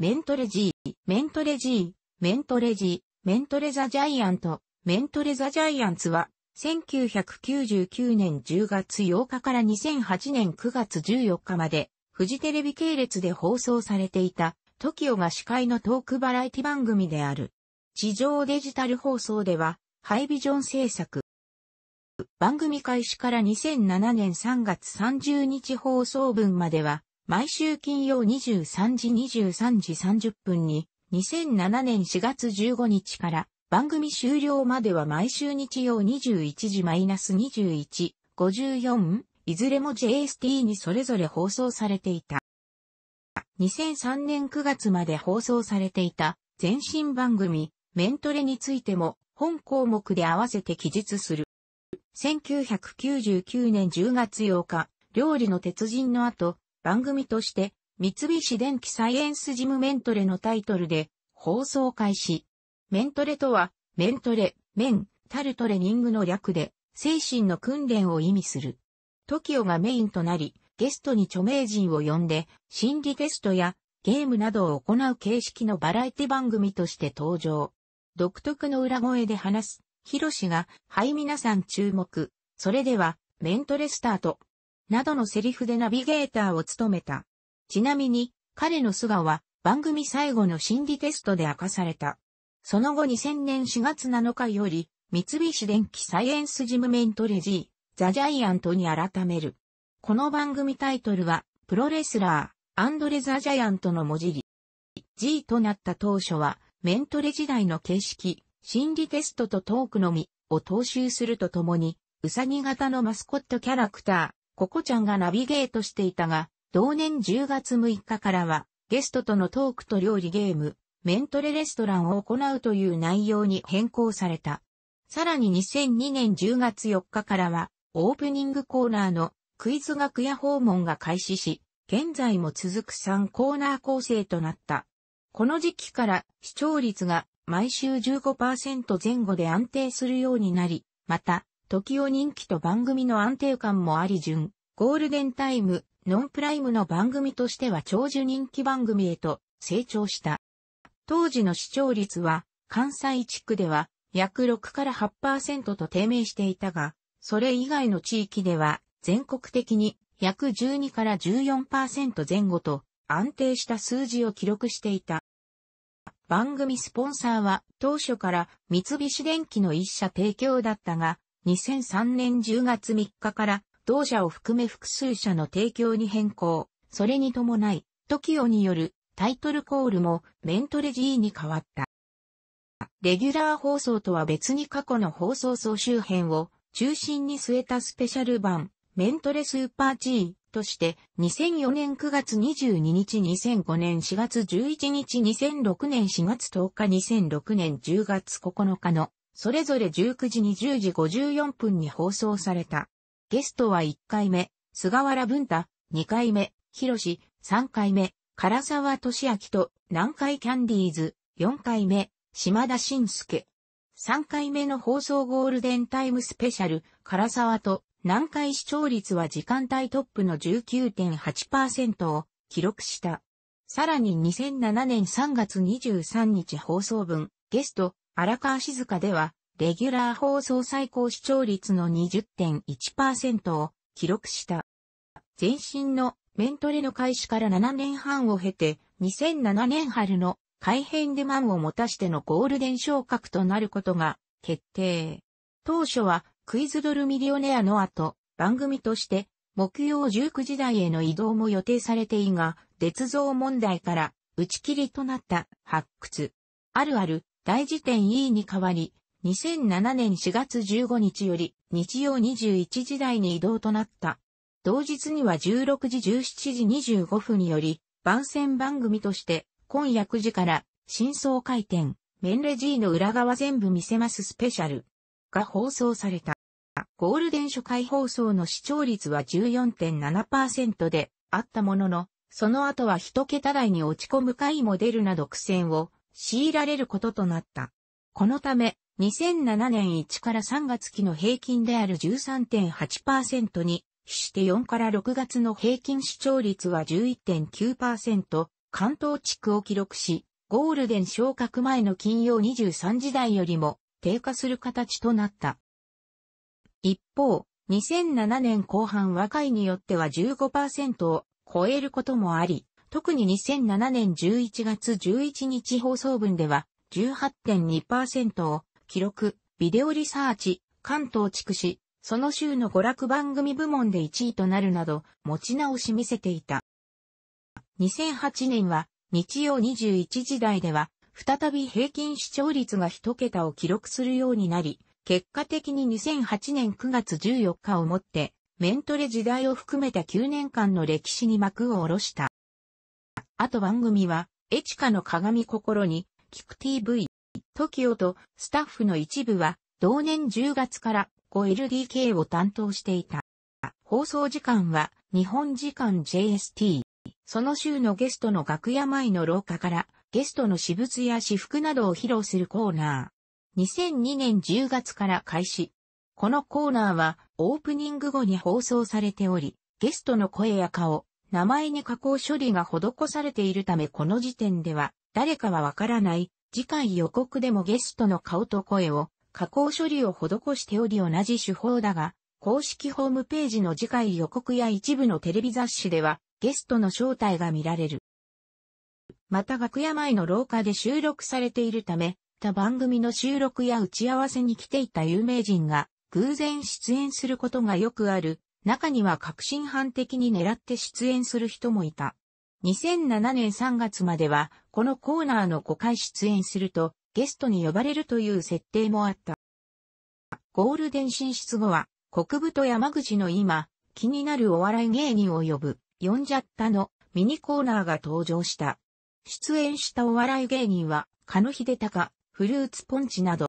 メントレジー、メントレジー、メントレジー、メントレザジャイアント、メントレザジャイアンツは、1999年10月8日から2008年9月14日まで、フジテレビ系列で放送されていた、t o k o が司会のトークバラエティ番組である。地上デジタル放送では、ハイビジョン制作。番組開始から2007年3月30日放送分までは、毎週金曜23時23時30分に、2007年4月15日から番組終了までは毎週日曜21時マイナス21、54、いずれも JST にそれぞれ放送されていた。2003年9月まで放送されていた前身番組、メントレについても本項目で合わせて記述する。1999年10月8日、料理の鉄人の後、番組として、三菱電機サイエンスジムメントレのタイトルで放送開始。メントレとは、メントレ、メン、タルトレニングの略で、精神の訓練を意味する。t o k o がメインとなり、ゲストに著名人を呼んで、心理テストやゲームなどを行う形式のバラエティ番組として登場。独特の裏声で話す、ヒロシが、はい皆さん注目。それでは、メントレスタート。などのセリフでナビゲーターを務めた。ちなみに、彼の素顔は番組最後の心理テストで明かされた。その後2000年4月7日より、三菱電機サイエンスジムメントレジー、ザ・ジャイアントに改める。この番組タイトルは、プロレスラー、アンドレ・ザ・ジャイアントの文字り。G となった当初は、メントレ時代の形式、心理テストとトークのみを踏襲するとともに、うさぎ型のマスコットキャラクター、ココちゃんがナビゲートしていたが、同年10月6日からは、ゲストとのトークと料理ゲーム、メントレレストランを行うという内容に変更された。さらに2002年10月4日からは、オープニングコーナーのクイズ楽屋訪問が開始し、現在も続く3コーナー構成となった。この時期から視聴率が毎週15%前後で安定するようになり、また、時を人気と番組の安定感もあり順、ゴールデンタイム、ノンプライムの番組としては長寿人気番組へと成長した。当時の視聴率は関西地区では約6から8%と低迷していたが、それ以外の地域では全国的に約12から14%前後と安定した数字を記録していた。番組スポンサーは当初から三菱電機の一社提供だったが、2003年10月3日から同社を含め複数社の提供に変更、それに伴い、TOKIO によるタイトルコールもメントレ G に変わった。レギュラー放送とは別に過去の放送総集編を中心に据えたスペシャル版、メントレスーパー G として、2004年9月22日、2005年4月11日、2006年4月10日、2006年10月9日の、それぞれ19時20時54分に放送された。ゲストは1回目、菅原文太、2回目、広志、3回目、唐沢俊明と南海キャンディーズ、4回目、島田晋介。3回目の放送ゴールデンタイムスペシャル、唐沢と南海視聴率は時間帯トップの19.8%を記録した。さらに2007年3月23日放送分、ゲスト、荒川静香では、レギュラー放送最高視聴率の20.1%を記録した。前身のメントレの開始から7年半を経て、2007年春の改編で満を持たしてのゴールデン昇格となることが決定。当初はクイズドルミリオネアの後、番組として木曜19時台への移動も予定されていが、鉄造問題から打ち切りとなった発掘。あるある大辞典 E に代わり、2007年4月15日より日曜21時台に移動となった。同日には16時17時25分により番宣番組として今夜9時から真相回転、メンレジーの裏側全部見せますスペシャルが放送された。ゴールデン初回放送の視聴率は14.7%であったものの、その後は一桁台に落ち込む回も出るなど苦戦を強いられることとなった。このため、2007年1から3月期の平均である13.8%に、して4から6月の平均視聴率は11.9%、関東地区を記録し、ゴールデン昇格前の金曜23時台よりも低下する形となった。一方、2007年後半和解によっては15%を超えることもあり、特に2007年11月11日放送分では18.2%を記録、ビデオリサーチ、関東地区市、その週の娯楽番組部門で1位となるなど、持ち直し見せていた。2008年は、日曜21時台では、再び平均視聴率が1桁を記録するようになり、結果的に2008年9月14日をもって、メントレ時代を含めた9年間の歴史に幕を下ろした。あと番組は、エチカの鏡心に、聞く TV。TOKIO とスタッフの一部は同年10月から 5LDK を担当していた。放送時間は日本時間 JST。その週のゲストの楽屋前の廊下からゲストの私物や私服などを披露するコーナー。2002年10月から開始。このコーナーはオープニング後に放送されており、ゲストの声や顔、名前に加工処理が施されているためこの時点では誰かはわからない次回予告でもゲストの顔と声を加工処理を施しており同じ手法だが、公式ホームページの次回予告や一部のテレビ雑誌ではゲストの正体が見られる。また楽屋前の廊下で収録されているため、他番組の収録や打ち合わせに来ていた有名人が偶然出演することがよくある、中には革新犯的に狙って出演する人もいた。2007年3月までは、このコーナーの5回出演すると、ゲストに呼ばれるという設定もあった。ゴールデン進出後は、国部と山口の今、気になるお笑い芸人を呼ぶ、呼んじゃったのミニコーナーが登場した。出演したお笑い芸人は、カノヒデタカ、フルーツポンチなど。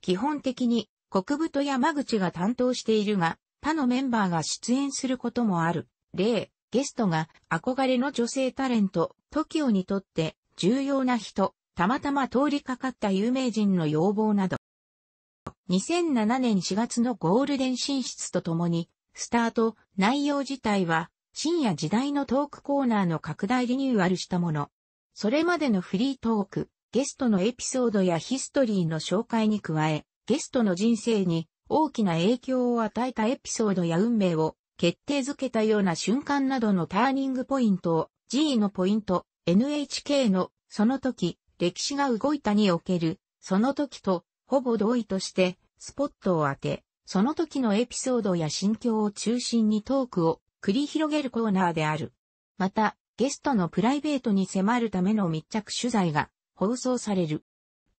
基本的に、国部と山口が担当しているが、他のメンバーが出演することもある。例、ゲストが憧れの女性タレント、TOKIO にとって重要な人、たまたま通りかかった有名人の要望など。2007年4月のゴールデン進出とともに、スタート、内容自体は、深夜時代のトークコーナーの拡大リニューアルしたもの。それまでのフリートーク、ゲストのエピソードやヒストリーの紹介に加え、ゲストの人生に大きな影響を与えたエピソードや運命を決定づけたような瞬間などのターニングポイントを G のポイント、NHK のその時、歴史が動いたにおける、その時とほぼ同意としてスポットを当て、その時のエピソードや心境を中心にトークを繰り広げるコーナーである。また、ゲストのプライベートに迫るための密着取材が放送される。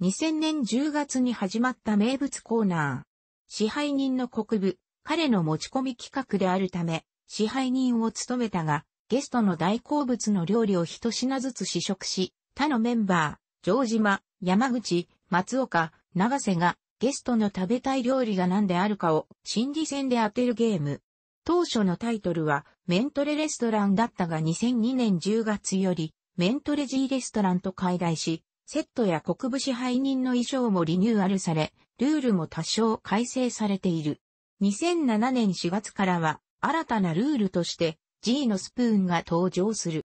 2000年10月に始まった名物コーナー。支配人の国部、彼の持ち込み企画であるため、支配人を務めたが、ゲストの大好物の料理を一品ずつ試食し、他のメンバー、城島、山口、松岡、長瀬がゲストの食べたい料理が何であるかを心理戦で当てるゲーム。当初のタイトルはメントレレストランだったが2002年10月よりメントレ G レストランと解体し、セットや国部支配人の衣装もリニューアルされ、ルールも多少改正されている。2007年4月からは新たなルールとして G のスプーンが登場する。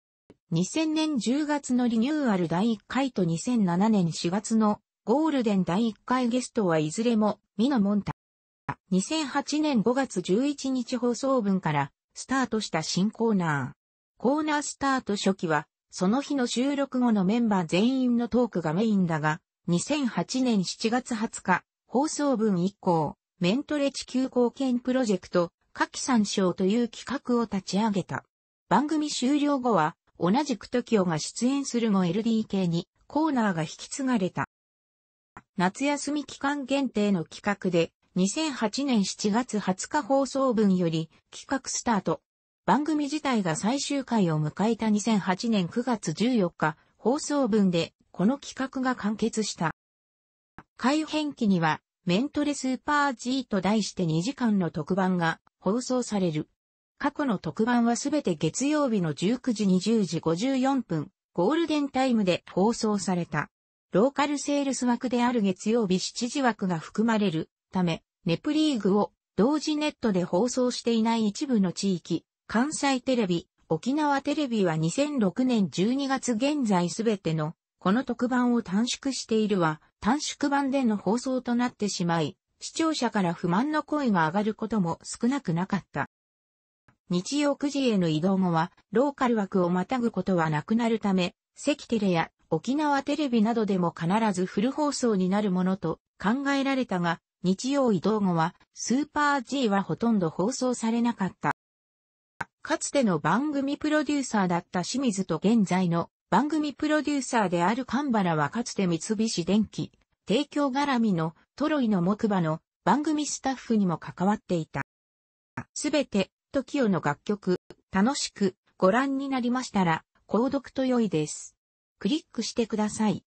2000年10月のリニューアル第1回と2007年4月のゴールデン第1回ゲストはいずれもミノモンタ。2008年5月11日放送分からスタートした新コーナー。コーナースタート初期はその日の収録後のメンバー全員のトークがメインだが、2008年7月20日放送分以降、メントレ地球貢献プロジェクト、夏季参照という企画を立ち上げた。番組終了後は、同じく TOKIO が出演するも LDK にコーナーが引き継がれた。夏休み期間限定の企画で、2008年7月20日放送分より企画スタート。番組自体が最終回を迎えた2008年9月14日放送分でこの企画が完結した。改編期にはメントレスーパー G と題して2時間の特番が放送される。過去の特番はすべて月曜日の19時20時54分、ゴールデンタイムで放送された。ローカルセールス枠である月曜日7時枠が含まれるため、ネプリーグを同時ネットで放送していない一部の地域、関西テレビ、沖縄テレビは2006年12月現在すべてのこの特番を短縮しているわ。短縮版での放送となってしまい、視聴者から不満の声が上がることも少なくなかった。日曜9時への移動後は、ローカル枠をまたぐことはなくなるため、関テレや沖縄テレビなどでも必ずフル放送になるものと考えられたが、日曜移動後は、スーパー G はほとんど放送されなかった。かつての番組プロデューサーだった清水と現在の番組プロデューサーであるバ原はかつて三菱電機、提供絡みのトロイの木馬の番組スタッフにも関わっていた。すべて、TOKIO の楽曲、楽しくご覧になりましたら、購読と良いです。クリックしてください。